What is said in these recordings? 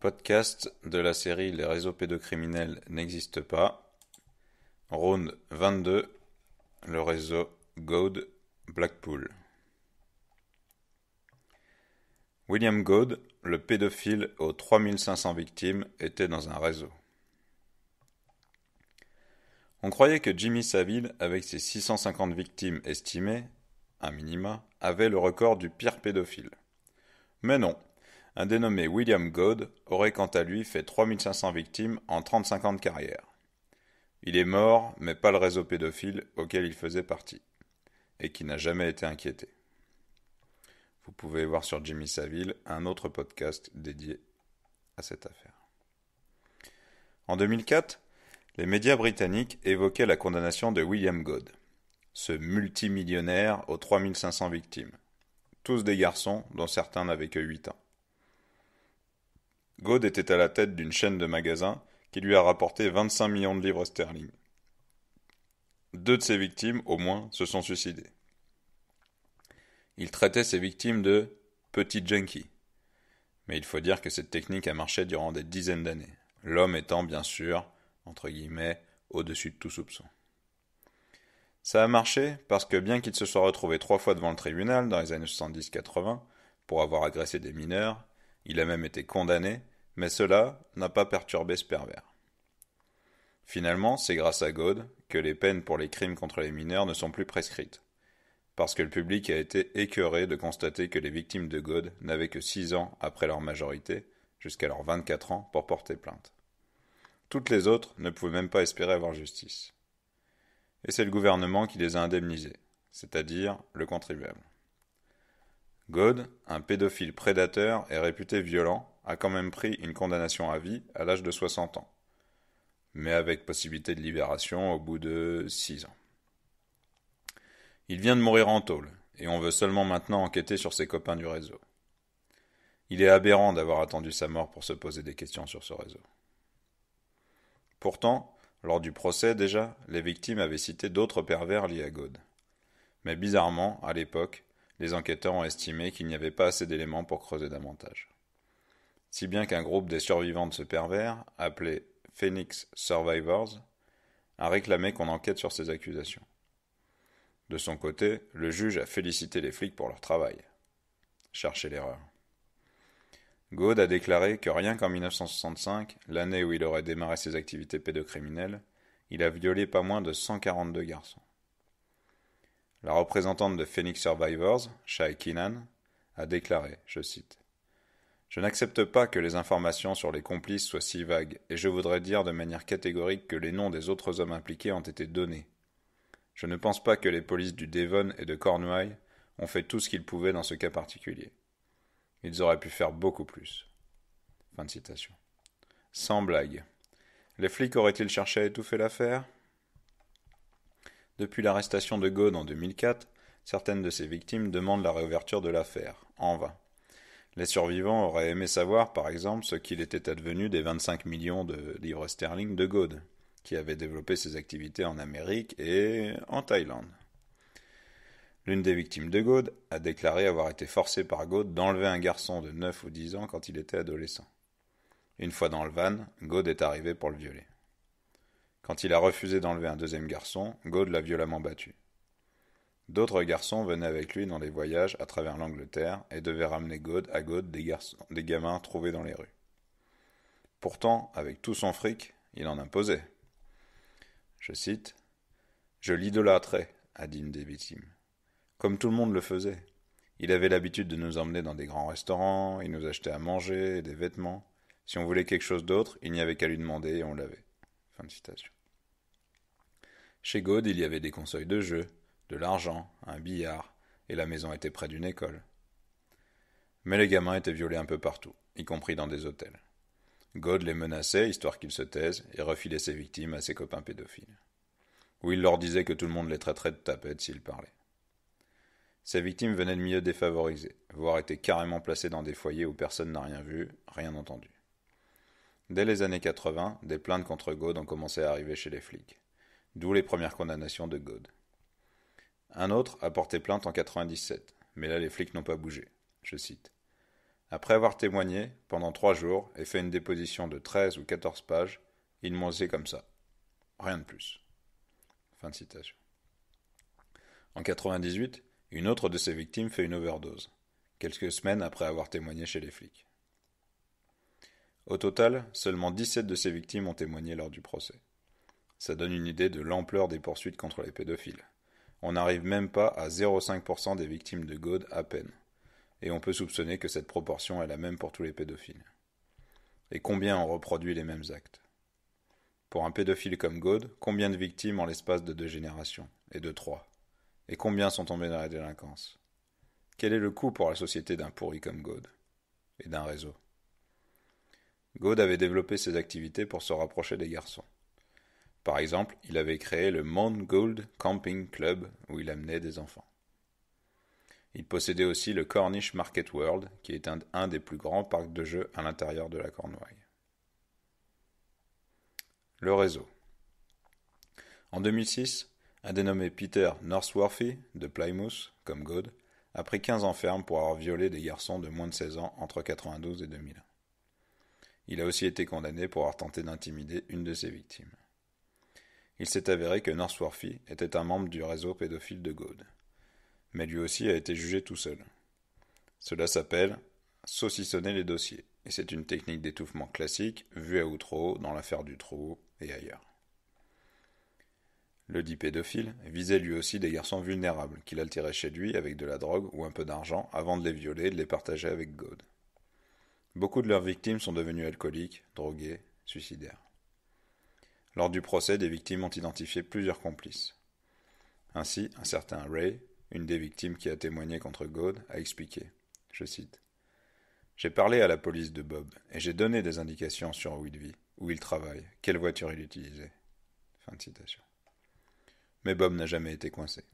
Podcast de la série Les réseaux pédocriminels n'existent pas. Round 22. Le réseau Goad Blackpool. William Goad, le pédophile aux 3500 victimes, était dans un réseau. On croyait que Jimmy Savile, avec ses 650 victimes estimées, un minima, avait le record du pire pédophile. Mais non, un dénommé William God aurait quant à lui fait 3500 victimes en 35 ans de carrière. Il est mort, mais pas le réseau pédophile auquel il faisait partie, et qui n'a jamais été inquiété. Vous pouvez voir sur Jimmy Saville un autre podcast dédié à cette affaire. En 2004, les médias britanniques évoquaient la condamnation de William God, ce multimillionnaire aux 3500 victimes, tous des garçons dont certains n'avaient que 8 ans. God était à la tête d'une chaîne de magasins qui lui a rapporté 25 millions de livres sterling. Deux de ses victimes, au moins, se sont suicidées. Il traitait ses victimes de petits junkies. Mais il faut dire que cette technique a marché durant des dizaines d'années, l'homme étant bien sûr, entre guillemets, au-dessus de tout soupçon. Ça a marché parce que bien qu'il se soit retrouvé trois fois devant le tribunal dans les années 70-80 pour avoir agressé des mineurs, il a même été condamné mais cela n'a pas perturbé ce pervers. Finalement, c'est grâce à God que les peines pour les crimes contre les mineurs ne sont plus prescrites, parce que le public a été écœuré de constater que les victimes de God n'avaient que 6 ans après leur majorité, jusqu'à leurs 24 ans, pour porter plainte. Toutes les autres ne pouvaient même pas espérer avoir justice. Et c'est le gouvernement qui les a indemnisés, c'est-à-dire le contribuable. God, un pédophile prédateur, est réputé violent a quand même pris une condamnation à vie à l'âge de 60 ans, mais avec possibilité de libération au bout de 6 ans. Il vient de mourir en tôle, et on veut seulement maintenant enquêter sur ses copains du réseau. Il est aberrant d'avoir attendu sa mort pour se poser des questions sur ce réseau. Pourtant, lors du procès déjà, les victimes avaient cité d'autres pervers liés à God, Mais bizarrement, à l'époque, les enquêteurs ont estimé qu'il n'y avait pas assez d'éléments pour creuser davantage si bien qu'un groupe des survivants de ce pervers, appelé Phoenix Survivors, a réclamé qu'on enquête sur ces accusations. De son côté, le juge a félicité les flics pour leur travail. Cherchez l'erreur. Gaud a déclaré que rien qu'en 1965, l'année où il aurait démarré ses activités pédocriminelles, il a violé pas moins de 142 garçons. La représentante de Phoenix Survivors, Shai Kinan, a déclaré, je cite, je n'accepte pas que les informations sur les complices soient si vagues, et je voudrais dire de manière catégorique que les noms des autres hommes impliqués ont été donnés. Je ne pense pas que les polices du Devon et de Cornouailles ont fait tout ce qu'ils pouvaient dans ce cas particulier. Ils auraient pu faire beaucoup plus. Fin de citation. Sans blague. Les flics auraient-ils cherché à étouffer l'affaire Depuis l'arrestation de Gode en 2004, certaines de ses victimes demandent la réouverture de l'affaire, en vain. Les survivants auraient aimé savoir, par exemple, ce qu'il était advenu des 25 millions de livres sterling de Gaude, qui avait développé ses activités en Amérique et en Thaïlande. L'une des victimes de Gaude a déclaré avoir été forcée par Gaude d'enlever un garçon de 9 ou 10 ans quand il était adolescent. Une fois dans le van, Gaude est arrivé pour le violer. Quand il a refusé d'enlever un deuxième garçon, Gaude l'a violemment battu. D'autres garçons venaient avec lui dans les voyages à travers l'Angleterre et devaient ramener gaude à gaude des, gamins trouvés dans les rues. Pourtant, avec tout son fric, il en imposait. Je cite Je l'idolâtrais, a dit une des victimes. Comme tout le monde le faisait. Il avait l'habitude de nous emmener dans des grands restaurants, il nous achetait à manger des vêtements. Si on voulait quelque chose d'autre, il n'y avait qu'à lui demander et on l'avait. Fin de citation. Chez Gaude, il y avait des conseils de jeu, de l'argent, un billard, et la maison était près d'une école. Mais les gamins étaient violés un peu partout, y compris dans des hôtels. God les menaçait, histoire qu'ils se taisent, et refilait ses victimes à ses copains pédophiles. Ou il leur disait que tout le monde les traiterait de tapettes s'ils parlaient. Ces victimes venaient de milieux défavorisés, voire étaient carrément placées dans des foyers où personne n'a rien vu, rien entendu. Dès les années 80, des plaintes contre God ont commencé à arriver chez les flics, d'où les premières condamnations de God. Un autre a porté plainte en 97, mais là les flics n'ont pas bougé. Je cite. Après avoir témoigné pendant trois jours et fait une déposition de 13 ou 14 pages, ils m'ont comme ça. Rien de plus. Fin de citation. En 98, une autre de ses victimes fait une overdose, quelques semaines après avoir témoigné chez les flics. Au total, seulement 17 de ses victimes ont témoigné lors du procès. Ça donne une idée de l'ampleur des poursuites contre les pédophiles. On n'arrive même pas à 0,5% des victimes de Gaude à peine. Et on peut soupçonner que cette proportion est la même pour tous les pédophiles. Et combien ont reproduit les mêmes actes Pour un pédophile comme Gaude, combien de victimes en l'espace de deux générations Et de trois Et combien sont tombés dans la délinquance Quel est le coût pour la société d'un pourri comme Gaude Et d'un réseau Gaude avait développé ses activités pour se rapprocher des garçons. Par exemple, il avait créé le Mount Gould Camping Club où il amenait des enfants. Il possédait aussi le Cornish Market World, qui est un, des plus grands parcs de jeux à l'intérieur de la Cornouaille. Le réseau. En 2006, un dénommé Peter Northworthy, de Plymouth, comme God, a pris 15 ans ferme pour avoir violé des garçons de moins de 16 ans entre 92 et 2001. Il a aussi été condamné pour avoir tenté d'intimider une de ses victimes il s'est avéré que Northworthy était un membre du réseau pédophile de Gaude. Mais lui aussi a été jugé tout seul. Cela s'appelle saucissonner les dossiers, et c'est une technique d'étouffement classique vue à outreau dans l'affaire du trou et ailleurs. Le dit pédophile visait lui aussi des garçons vulnérables qu'il altérait chez lui avec de la drogue ou un peu d'argent avant de les violer et de les partager avec Gaude. Beaucoup de leurs victimes sont devenues alcooliques, droguées, suicidaires. Lors du procès, des victimes ont identifié plusieurs complices. Ainsi, un certain Ray, une des victimes qui a témoigné contre God, a expliqué. Je cite. J'ai parlé à la police de Bob et j'ai donné des indications sur où il vit, où il travaille, quelle voiture il utilisait. Fin de citation. Mais Bob n'a jamais été coincé.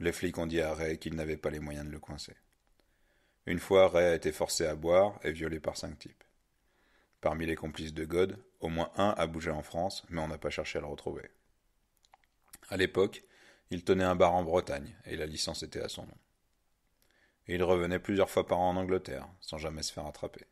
Les flics ont dit à Ray qu'ils n'avaient pas les moyens de le coincer. Une fois, Ray a été forcé à boire et violé par cinq types. Parmi les complices de God, au moins un a bougé en France, mais on n'a pas cherché à le retrouver. À l'époque, il tenait un bar en Bretagne, et la licence était à son nom. Et il revenait plusieurs fois par an en Angleterre, sans jamais se faire attraper.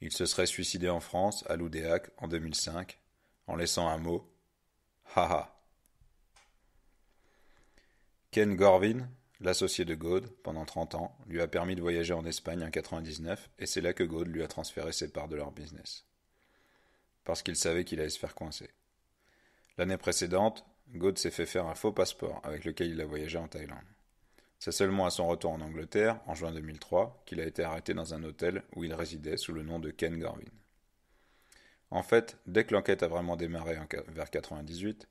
Il se serait suicidé en France, à Loudéac, en 2005, en laissant un mot Haha. Ken Gorvin, l'associé de Gaud, pendant 30 ans, lui a permis de voyager en Espagne en 1999, et c'est là que Gaud lui a transféré ses parts de leur business parce qu'il savait qu'il allait se faire coincer. L'année précédente, Gaud s'est fait faire un faux passeport avec lequel il a voyagé en Thaïlande. C'est seulement à son retour en Angleterre, en juin 2003, qu'il a été arrêté dans un hôtel où il résidait sous le nom de Ken Garvin. En fait, dès que l'enquête a vraiment démarré vers 98,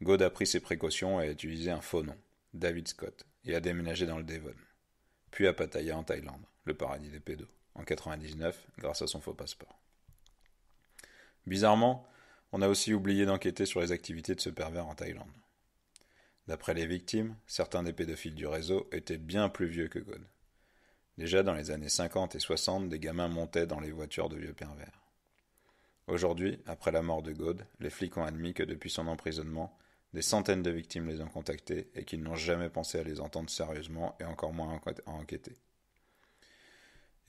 Gaud a pris ses précautions et a utilisé un faux nom, David Scott, et a déménagé dans le Devon, puis à Pattaya en Thaïlande, le paradis des pédos, en 99 grâce à son faux passeport. Bizarrement, on a aussi oublié d'enquêter sur les activités de ce pervers en Thaïlande. D'après les victimes, certains des pédophiles du réseau étaient bien plus vieux que God. Déjà dans les années 50 et 60, des gamins montaient dans les voitures de vieux pervers. Aujourd'hui, après la mort de God, les flics ont admis que depuis son emprisonnement, des centaines de victimes les ont contactés et qu'ils n'ont jamais pensé à les entendre sérieusement et encore moins à enquêter.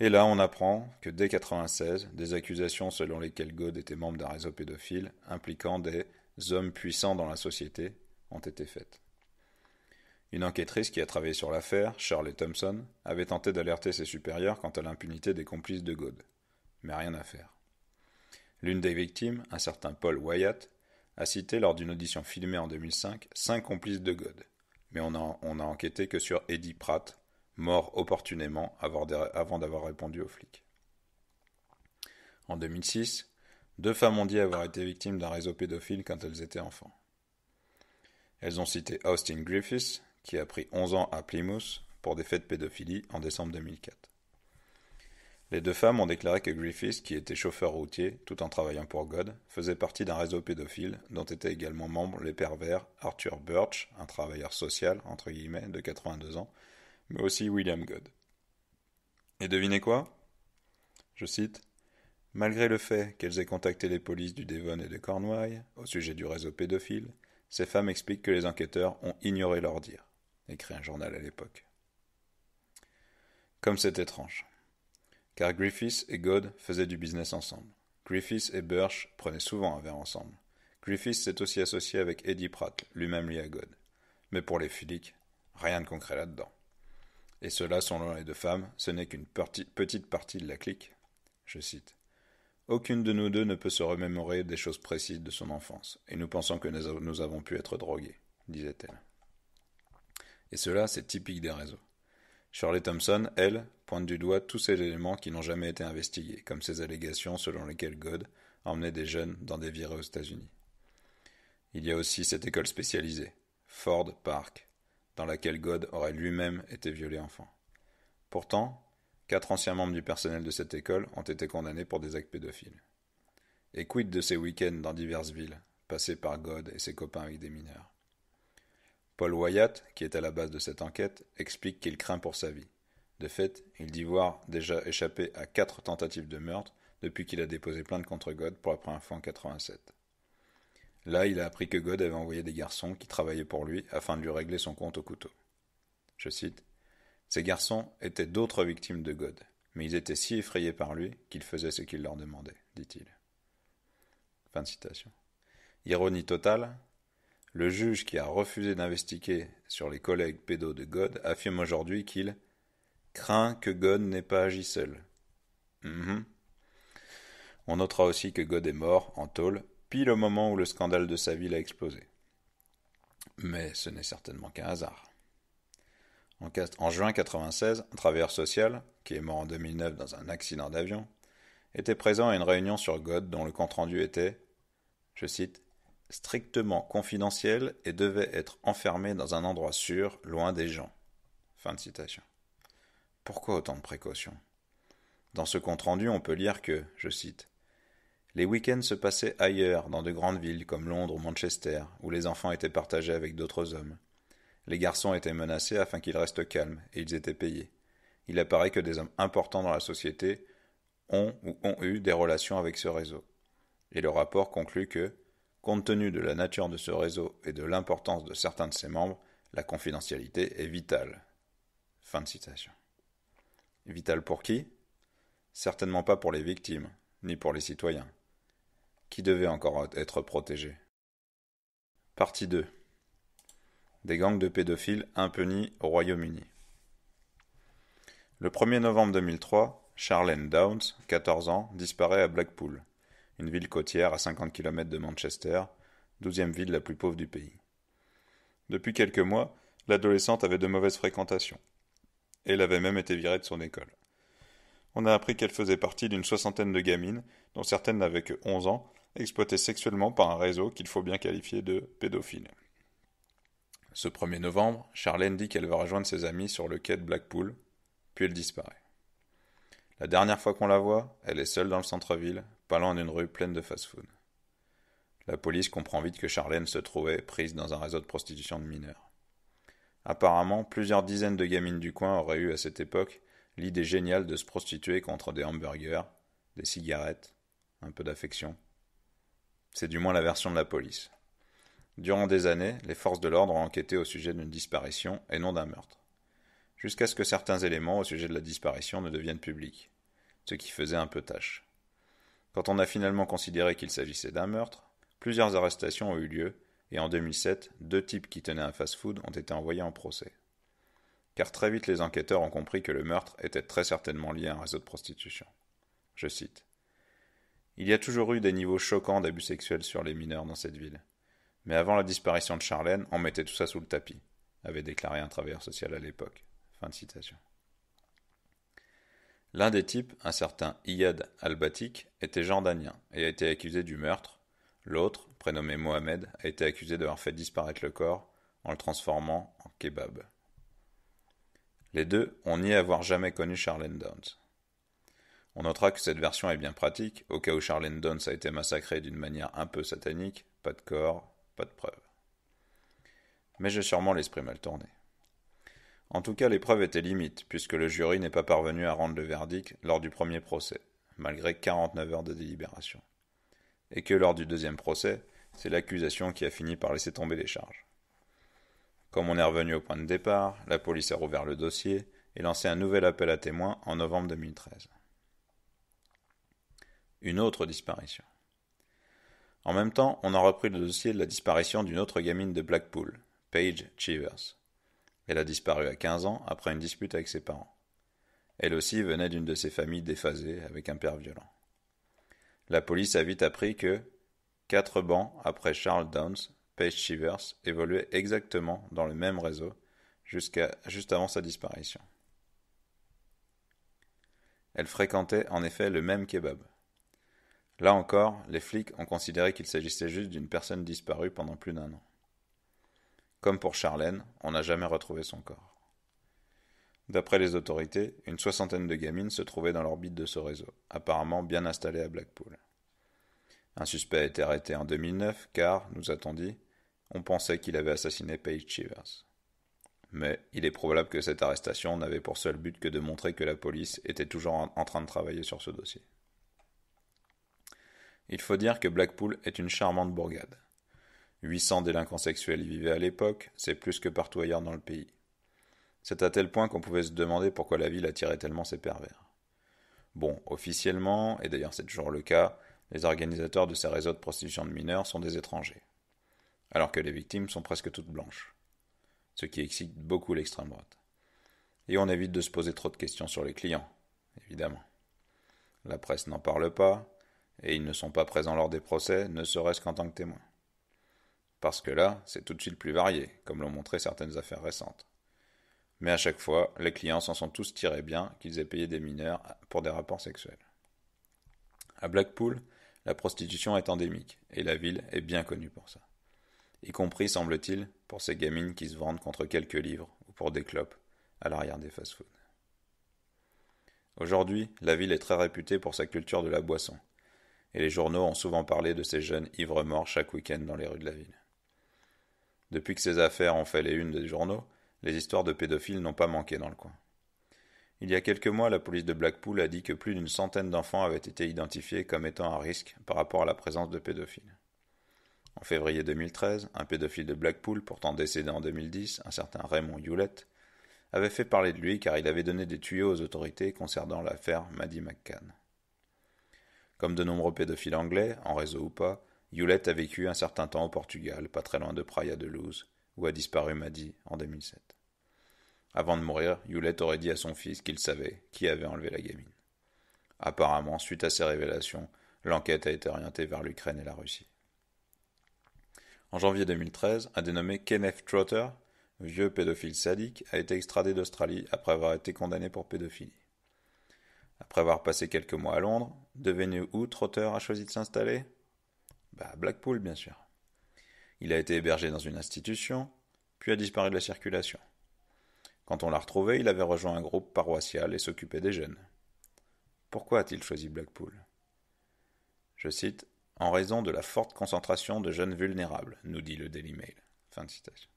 Et là, on apprend que dès 1996, des accusations selon lesquelles God était membre d'un réseau pédophile impliquant des hommes puissants dans la société ont été faites. Une enquêtrice qui a travaillé sur l'affaire, Shirley Thompson, avait tenté d'alerter ses supérieurs quant à l'impunité des complices de God. Mais rien à faire. L'une des victimes, un certain Paul Wyatt, a cité lors d'une audition filmée en 2005 cinq complices de God. Mais on n'a on a enquêté que sur Eddie Pratt, mort opportunément avant d'avoir répondu aux flics. En 2006, deux femmes ont dit avoir été victimes d'un réseau pédophile quand elles étaient enfants. Elles ont cité Austin Griffiths, qui a pris 11 ans à Plymouth pour des faits de pédophilie en décembre 2004. Les deux femmes ont déclaré que Griffiths, qui était chauffeur routier tout en travaillant pour God, faisait partie d'un réseau pédophile dont étaient également membres les pervers Arthur Birch, un travailleur social entre guillemets de 82 ans, mais aussi William God. Et devinez quoi Je cite Malgré le fait qu'elles aient contacté les polices du Devon et de Cornouailles au sujet du réseau pédophile, ces femmes expliquent que les enquêteurs ont ignoré leur dire, écrit un journal à l'époque. Comme c'est étrange, car Griffiths et God faisaient du business ensemble. Griffiths et Birch prenaient souvent un verre ensemble. Griffiths s'est aussi associé avec Eddie Pratt, lui-même lié à God. Mais pour les flics, rien de concret là-dedans. Et cela, selon sont deux de femmes, ce n'est qu'une petite partie de la clique. Je cite. Aucune de nous deux ne peut se remémorer des choses précises de son enfance, et nous pensons que nous avons pu être drogués, disait-elle. Et cela, c'est typique des réseaux. Shirley Thompson, elle, pointe du doigt tous ces éléments qui n'ont jamais été investigués, comme ces allégations selon lesquelles God emmenait des jeunes dans des virées aux États-Unis. Il y a aussi cette école spécialisée, Ford Park, dans laquelle God aurait lui-même été violé enfant. Pourtant, quatre anciens membres du personnel de cette école ont été condamnés pour des actes pédophiles. Et quid de ces week-ends dans diverses villes, passés par God et ses copains avec des mineurs Paul Wyatt, qui est à la base de cette enquête, explique qu'il craint pour sa vie. De fait, il dit voir déjà échappé à quatre tentatives de meurtre depuis qu'il a déposé plainte contre God pour la première fois en 87. Là, il a appris que God avait envoyé des garçons qui travaillaient pour lui afin de lui régler son compte au couteau. Je cite Ces garçons étaient d'autres victimes de God, mais ils étaient si effrayés par lui qu'ils faisaient ce qu'il leur demandait, dit-il. Fin de citation. Ironie totale, le juge qui a refusé d'investiguer sur les collègues pédos de God affirme aujourd'hui qu'il craint que God n'ait pas agi seul. Mhm. On notera aussi que God est mort en tôle pile au moment où le scandale de sa ville a explosé. Mais ce n'est certainement qu'un hasard. En, juin 1996, un travailleur social, qui est mort en 2009 dans un accident d'avion, était présent à une réunion sur God dont le compte-rendu était, je cite, strictement confidentiel et devait être enfermé dans un endroit sûr, loin des gens. Fin de citation. Pourquoi autant de précautions Dans ce compte-rendu, on peut lire que, je cite, les week-ends se passaient ailleurs, dans de grandes villes comme Londres ou Manchester, où les enfants étaient partagés avec d'autres hommes. Les garçons étaient menacés afin qu'ils restent calmes, et ils étaient payés. Il apparaît que des hommes importants dans la société ont ou ont eu des relations avec ce réseau. Et le rapport conclut que, compte tenu de la nature de ce réseau et de l'importance de certains de ses membres, la confidentialité est vitale. Fin de citation. Vitale pour qui Certainement pas pour les victimes, ni pour les citoyens qui devait encore être protégée. Partie 2 Des gangs de pédophiles impunis au Royaume-Uni. Le 1er novembre 2003, Charlene Downs, 14 ans, disparaît à Blackpool, une ville côtière à 50 km de Manchester, douzième ville la plus pauvre du pays. Depuis quelques mois, l'adolescente avait de mauvaises fréquentations. elle avait même été virée de son école. On a appris qu'elle faisait partie d'une soixantaine de gamines, dont certaines n'avaient que 11 ans, exploité sexuellement par un réseau qu'il faut bien qualifier de pédophile. Ce 1er novembre, Charlène dit qu'elle va rejoindre ses amis sur le quai de Blackpool, puis elle disparaît. La dernière fois qu'on la voit, elle est seule dans le centre-ville, parlant loin d'une rue pleine de fast-food. La police comprend vite que Charlène se trouvait prise dans un réseau de prostitution de mineurs. Apparemment, plusieurs dizaines de gamines du coin auraient eu à cette époque l'idée géniale de se prostituer contre des hamburgers, des cigarettes, un peu d'affection c'est du moins la version de la police. Durant des années, les forces de l'ordre ont enquêté au sujet d'une disparition et non d'un meurtre. Jusqu'à ce que certains éléments au sujet de la disparition ne deviennent publics, ce qui faisait un peu tâche. Quand on a finalement considéré qu'il s'agissait d'un meurtre, plusieurs arrestations ont eu lieu, et en 2007, deux types qui tenaient un fast-food ont été envoyés en procès. Car très vite les enquêteurs ont compris que le meurtre était très certainement lié à un réseau de prostitution. Je cite il y a toujours eu des niveaux choquants d'abus sexuels sur les mineurs dans cette ville. Mais avant la disparition de Charlène, on mettait tout ça sous le tapis, avait déclaré un travailleur social à l'époque. Fin de citation. L'un des types, un certain Iyad al était jordanien et a été accusé du meurtre. L'autre, prénommé Mohamed, a été accusé d'avoir fait disparaître le corps en le transformant en kebab. Les deux ont nié avoir jamais connu Charlène Downs. On notera que cette version est bien pratique, au cas où Charlene Downs a été massacrée d'une manière un peu satanique, pas de corps, pas de preuves. Mais j'ai sûrement l'esprit mal tourné. En tout cas, les preuves étaient limites, puisque le jury n'est pas parvenu à rendre le verdict lors du premier procès, malgré 49 heures de délibération. Et que lors du deuxième procès, c'est l'accusation qui a fini par laisser tomber les charges. Comme on est revenu au point de départ, la police a rouvert le dossier et lancé un nouvel appel à témoins en novembre 2013. Une autre disparition. En même temps, on a repris le dossier de la disparition d'une autre gamine de Blackpool, Paige Chivers. Elle a disparu à 15 ans après une dispute avec ses parents. Elle aussi venait d'une de ces familles déphasées avec un père violent. La police a vite appris que, quatre bancs après Charles Downs, Paige Chevers évoluait exactement dans le même réseau jusqu'à juste avant sa disparition. Elle fréquentait en effet le même kebab, Là encore, les flics ont considéré qu'il s'agissait juste d'une personne disparue pendant plus d'un an. Comme pour Charlène, on n'a jamais retrouvé son corps. D'après les autorités, une soixantaine de gamines se trouvaient dans l'orbite de ce réseau, apparemment bien installé à Blackpool. Un suspect a été arrêté en 2009 car, nous a-t-on dit, on pensait qu'il avait assassiné Paige Chivers. Mais il est probable que cette arrestation n'avait pour seul but que de montrer que la police était toujours en train de travailler sur ce dossier. Il faut dire que Blackpool est une charmante bourgade. 800 délinquants sexuels y vivaient à l'époque, c'est plus que partout ailleurs dans le pays. C'est à tel point qu'on pouvait se demander pourquoi la ville attirait tellement ces pervers. Bon, officiellement, et d'ailleurs c'est toujours le cas, les organisateurs de ces réseaux de prostitution de mineurs sont des étrangers. Alors que les victimes sont presque toutes blanches. Ce qui excite beaucoup l'extrême droite. Et on évite de se poser trop de questions sur les clients, évidemment. La presse n'en parle pas, et ils ne sont pas présents lors des procès, ne serait-ce qu'en tant que témoins. Parce que là, c'est tout de suite plus varié, comme l'ont montré certaines affaires récentes. Mais à chaque fois, les clients s'en sont tous tirés bien qu'ils aient payé des mineurs pour des rapports sexuels. À Blackpool, la prostitution est endémique, et la ville est bien connue pour ça. Y compris, semble-t-il, pour ces gamines qui se vendent contre quelques livres ou pour des clopes à l'arrière des fast-foods. Aujourd'hui, la ville est très réputée pour sa culture de la boisson, et les journaux ont souvent parlé de ces jeunes ivres-morts chaque week-end dans les rues de la ville. Depuis que ces affaires ont fait les unes des journaux, les histoires de pédophiles n'ont pas manqué dans le coin. Il y a quelques mois, la police de Blackpool a dit que plus d'une centaine d'enfants avaient été identifiés comme étant à risque par rapport à la présence de pédophiles. En février 2013, un pédophile de Blackpool, pourtant décédé en 2010, un certain Raymond Hewlett, avait fait parler de lui car il avait donné des tuyaux aux autorités concernant l'affaire Maddie McCann. Comme de nombreux pédophiles anglais, en réseau ou pas, Hewlett a vécu un certain temps au Portugal, pas très loin de Praia de Luz, où a disparu Maddy en 2007. Avant de mourir, Hewlett aurait dit à son fils qu'il savait qui avait enlevé la gamine. Apparemment, suite à ces révélations, l'enquête a été orientée vers l'Ukraine et la Russie. En janvier 2013, un dénommé Kenneth Trotter, vieux pédophile sadique, a été extradé d'Australie après avoir été condamné pour pédophilie. Après avoir passé quelques mois à Londres, devenu où Trotter a choisi de s'installer Bah, Blackpool, bien sûr. Il a été hébergé dans une institution, puis a disparu de la circulation. Quand on l'a retrouvé, il avait rejoint un groupe paroissial et s'occupait des jeunes. Pourquoi a-t-il choisi Blackpool Je cite En raison de la forte concentration de jeunes vulnérables, nous dit le Daily Mail. Fin de citation.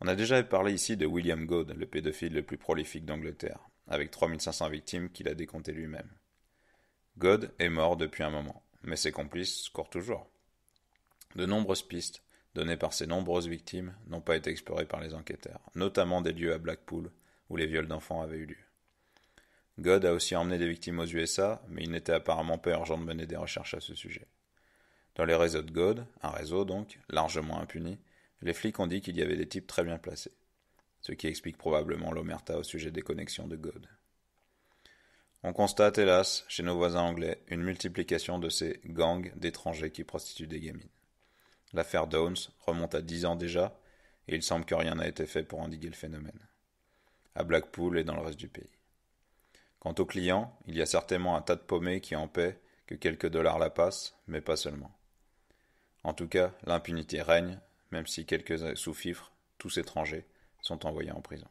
On a déjà parlé ici de William god le pédophile le plus prolifique d'Angleterre avec 3500 victimes qu'il a décomptées lui-même. God est mort depuis un moment, mais ses complices courent toujours. De nombreuses pistes, données par ses nombreuses victimes, n'ont pas été explorées par les enquêteurs, notamment des lieux à Blackpool où les viols d'enfants avaient eu lieu. God a aussi emmené des victimes aux USA, mais il n'était apparemment pas urgent de mener des recherches à ce sujet. Dans les réseaux de God, un réseau donc, largement impuni, les flics ont dit qu'il y avait des types très bien placés ce qui explique probablement l'omerta au sujet des connexions de God. On constate, hélas, chez nos voisins anglais, une multiplication de ces gangs d'étrangers qui prostituent des gamines. L'affaire Downs remonte à dix ans déjà, et il semble que rien n'a été fait pour endiguer le phénomène. À Blackpool et dans le reste du pays. Quant aux clients, il y a certainement un tas de paumés qui en paient que quelques dollars la passent, mais pas seulement. En tout cas, l'impunité règne, même si quelques sous-fifres, tous étrangers, sont envoyés en prison.